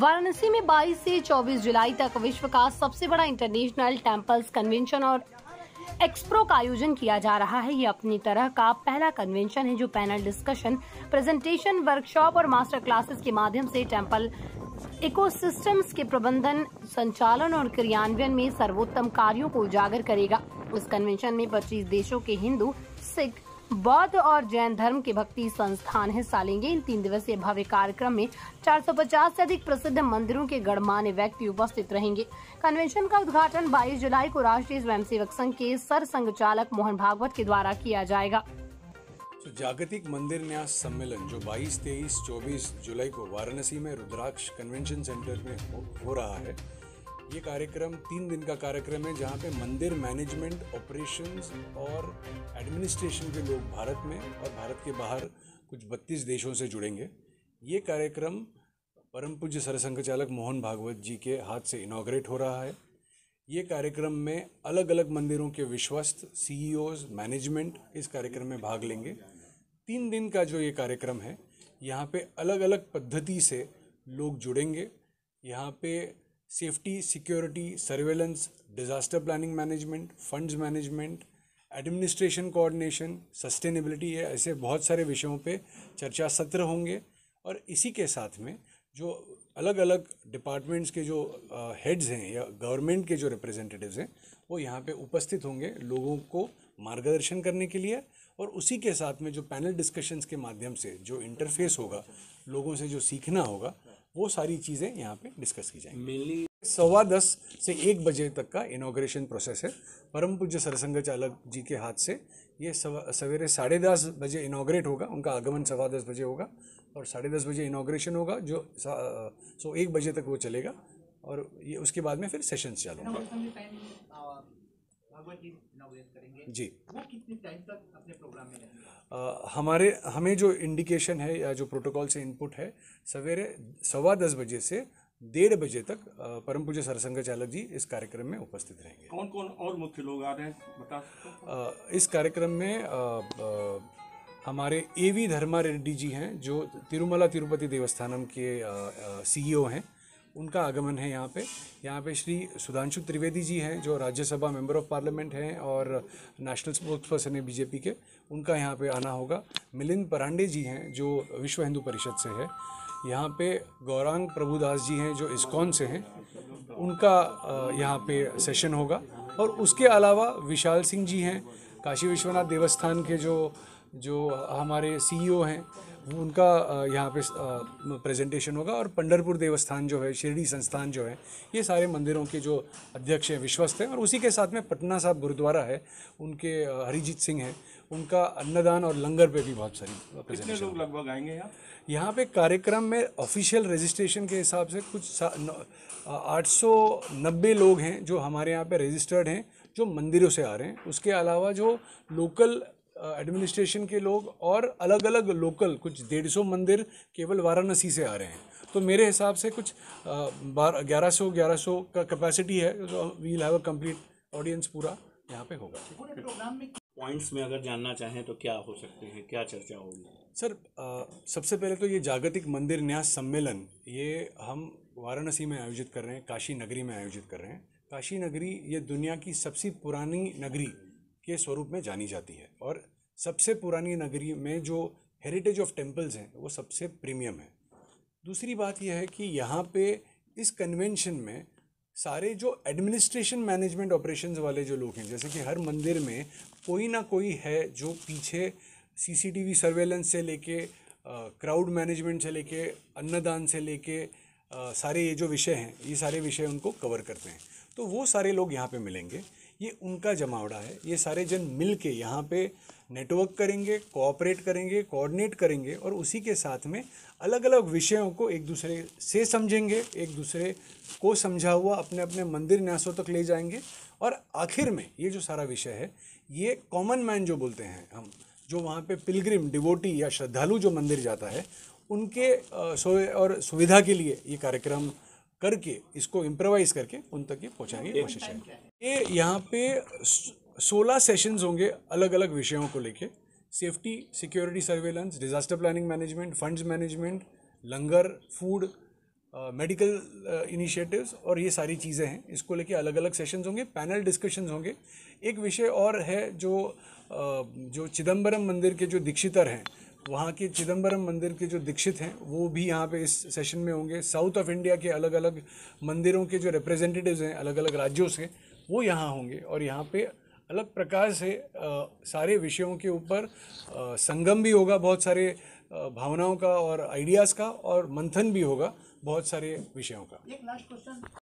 वाराणसी में 22 से 24 जुलाई तक विश्व का सबसे बड़ा इंटरनेशनल टेम्पल्स कन्वेंशन और एक्सप्रो का आयोजन किया जा रहा है ये अपनी तरह का पहला कन्वेंशन है जो पैनल डिस्कशन प्रेजेंटेशन वर्कशॉप और मास्टर क्लासेस के माध्यम से टेम्पल इकोसिस्टम्स के प्रबंधन संचालन और क्रियान्वयन में सर्वोत्तम कार्यों को उजागर करेगा इस कन्वेंशन में 25 देशों के हिंदू सिख बौद्ध और जैन धर्म के भक्ति संस्थान हिस्सा लेंगे इन तीन दिवसीय भव्य कार्यक्रम में 450 से अधिक प्रसिद्ध मंदिरों के गणमान्य व्यक्ति उपस्थित रहेंगे कन्वेंशन का उद्घाटन 22 जुलाई को राष्ट्रीय स्वयंसेवक संघ के सर संघचालक मोहन भागवत के द्वारा किया जाएगा तो जागतिक मंदिर न्यास सम्मेलन जो 22, 23, 24 जुलाई को वाराणसी में रुद्राक्ष कन्वेंशन सेंटर में हो, हो रहा है ये कार्यक्रम तीन दिन का कार्यक्रम है जहाँ पे मंदिर मैनेजमेंट ऑपरेशंस और एडमिनिस्ट्रेशन के लोग भारत में और भारत के बाहर कुछ बत्तीस देशों से जुड़ेंगे ये कार्यक्रम परम पूज्य सरसंघचालक मोहन भागवत जी के हाथ से इनाग्रेट हो रहा है ये कार्यक्रम में अलग अलग मंदिरों के विश्वस्त सी मैनेजमेंट e इस कार्यक्रम में भाग लेंगे तीन दिन का जो ये कार्यक्रम है यहाँ पे अलग अलग पद्धति से लोग जुड़ेंगे यहाँ पे safety security surveillance disaster planning management funds management administration coordination sustainability है ऐसे बहुत सारे विषयों पे चर्चा सत्र होंगे और इसी के साथ में जो अलग अलग डिपार्टमेंट्स के जो हेड्स हैं या गवर्नमेंट के जो रिप्रेजेंटेटिव्स हैं वो यहाँ पे उपस्थित होंगे लोगों को मार्गदर्शन करने के लिए और उसी के साथ में जो पैनल डिस्कशंस के माध्यम से जो इंटरफेस होगा लोगों से जो सीखना होगा वो सारी चीज़ें यहाँ पे डिस्कस की जाएंगी मेनली सवा दस से एक बजे तक का इनाग्रेशन प्रोसेस है परम पूज्य चालक जी के हाथ से ये सवेरे साढ़े दस बजे इनाग्रेट होगा उनका आगमन सवा दस बजे होगा और साढ़े दस बजे इनाग्रेशन होगा जो सो एक बजे तक वो चलेगा और ये उसके बाद में फिर सेशन चालू होगा जी हमारे हमें जो इंडिकेशन है या जो प्रोटोकॉल से इनपुट है सवेरे सवा दस बजे से डेढ़ बजे तक परम पूज्य सरसंघ चालक जी इस कार्यक्रम में उपस्थित रहेंगे कौन कौन और मुख्य लोग आ रहे हैं बता इस कार्यक्रम में आ, आ, हमारे ए वी धर्मा रेड्डी जी हैं जो तिरुमला तिरुपति देवस्थानम के सीईओ हैं उनका आगमन है यहाँ पे यहाँ पे श्री सुधांशु त्रिवेदी जी हैं जो राज्यसभा मेंबर ऑफ पार्लियामेंट हैं और नेशनल स्पोर्ट्स पर्सन है बीजेपी के उनका यहाँ पे आना होगा मिलिंद परांडे जी हैं जो विश्व हिंदू परिषद से है यहाँ पे गौरांग प्रभुदास जी हैं जो इस्कॉन से हैं उनका यहाँ पे सेशन होगा और उसके अलावा विशाल सिंह जी हैं काशी विश्वनाथ देवस्थान के जो जो हमारे सीईओ हैं उनका यहाँ पे प्रेजेंटेशन होगा और पंडरपुर देवस्थान जो है शिरडी संस्थान जो है ये सारे मंदिरों के जो अध्यक्ष हैं विश्वस्त हैं और उसी के साथ में पटना साहब गुरुद्वारा है उनके हरिजीत सिंह हैं उनका अन्नदान और लंगर पे भी बहुत सारी कितने लोग लगभग आएंगे यहाँ यहाँ पे कार्यक्रम में ऑफिशियल रजिस्ट्रेशन के हिसाब से कुछ आठ सौ नब्बे लोग हैं जो हमारे यहाँ पे रजिस्टर्ड हैं जो मंदिरों से आ रहे हैं उसके अलावा जो लोकल एडमिनिस्ट्रेशन के लोग और अलग अलग लोकल कुछ डेढ़ सौ मंदिर केवल वाराणसी से आ रहे हैं तो मेरे हिसाब से कुछ ग्यारह सौ ग्यारह सौ का कैपेसिटी है we will have a complete audience पूरा यहाँ पे होगा पॉइंट्स में अगर जानना चाहें तो क्या हो सकते हैं क्या चर्चा होगी सर आ, सबसे पहले तो ये जागतिक मंदिर न्यास सम्मेलन ये हम वाराणसी में आयोजित कर रहे हैं काशी नगरी में आयोजित कर रहे हैं काशी नगरी ये दुनिया की सबसे पुरानी नगरी के स्वरूप में जानी जाती है और सबसे पुरानी नगरी में जो हेरिटेज ऑफ टेम्पल्स हैं वो सबसे प्रीमियम है दूसरी बात यह है कि यहाँ पे इस कन्वेंशन में सारे जो एडमिनिस्ट्रेशन मैनेजमेंट ऑपरेशन वाले जो लोग हैं जैसे कि हर मंदिर में कोई ना कोई है जो पीछे सीसीटीवी सर्वेलेंस से लेके क्राउड मैनेजमेंट से लेके अन्नदान से लेके आ, सारे ये जो विषय हैं ये सारे विषय उनको कवर करते हैं तो वो सारे लोग यहाँ पे मिलेंगे ये उनका जमावड़ा है ये सारे जन मिल के यहाँ पर नेटवर्क करेंगे कोऑपरेट करेंगे कोऑर्डिनेट करेंगे और उसी के साथ में अलग अलग विषयों को एक दूसरे से समझेंगे एक दूसरे को समझा हुआ अपने अपने मंदिर न्यासों तक ले जाएंगे और आखिर में ये जो सारा विषय है ये कॉमन मैन जो बोलते हैं हम जो वहाँ पे पिलग्रिम डिवोटी या श्रद्धालु जो मंदिर जाता है उनके सोए और सुविधा के लिए ये कार्यक्रम करके इसको इम्प्रोवाइज़ करके उन तक ये पहुँचाने की कोशिश है ये यहाँ पे सोलह सेशंस होंगे अलग अलग विषयों को लेके safety security surveillance disaster planning management funds management langar food medical initiatives और ये सारी चीज़ें हैं इसको लेके अलग अलग सेशंस होंगे पैनल डिस्कशंस होंगे एक विषय और है जो जो चिदम्बरम मंदिर के जो दीक्षितर हैं वहाँ के चिदम्बरम मंदिर के जो दीक्षित हैं वो भी यहाँ पे इस सेशन में होंगे साउथ ऑफ इंडिया के अलग अलग मंदिरों के जो रिप्रेजेंटेटिव्स हैं अलग अलग राज्यों से वो यहाँ होंगे और यहाँ पे अलग प्रकार से आ, सारे विषयों के ऊपर संगम भी होगा बहुत सारे भावनाओं का और आइडियाज़ का और मंथन भी होगा बहुत सारे विषयों का एक लास्ट क्वेश्चन